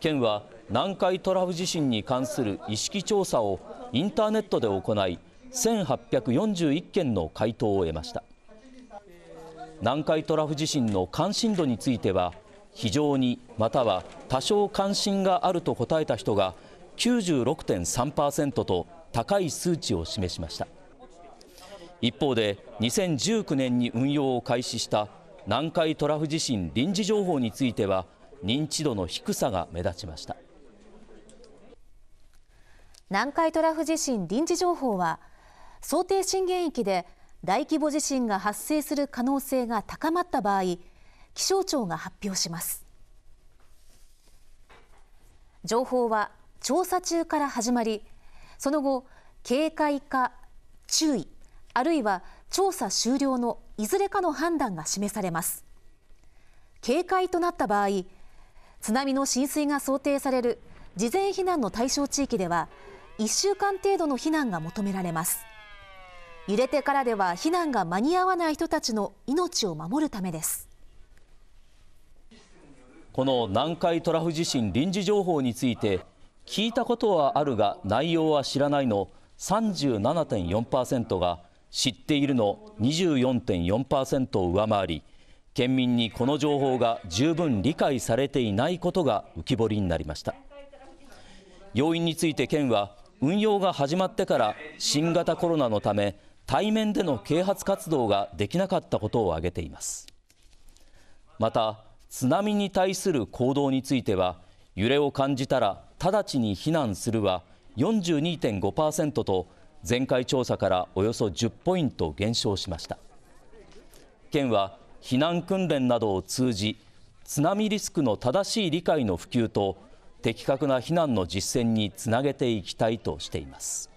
県は南海トラフ地震に関する意識調査をインターネットで行い1841件の回答を得ました南海トラフ地震の関心度については非常にまたは多少関心があると答えた人が96.3%と高い数値を示しました一方で2019年に運用を開始した南海トラフ地震臨時情報については認知度の低さが目立ちました南海トラフ地震臨時情報は想定震源域で大規模地震が発生する可能性が高まった場合気象庁が発表します情報は調査中から始まりその後警戒か注意あるいは調査終了のいずれかの判断が示されます警戒となった場合津波の浸水が想定される事前避難の対象地域では1週間程度の避難が求められます揺れてからでは避難が間に合わない人たちの命を守るためですこの南海トラフ地震臨時情報について聞いたことはあるが内容は知らないの37.4%が知っているの24.4%を上回り県民にこの情報が十分理解されていないことが浮き彫りになりました要因について県は運用が始まってから新型コロナのため対面での啓発活動ができなかったことを挙げていますまた津波に対する行動については揺れを感じたら直ちに避難するは42.5%と前回調査からおよそ10ポイント減少しました県は避難訓練などを通じ津波リスクの正しい理解の普及と的確な避難の実践につなげていきたいとしています。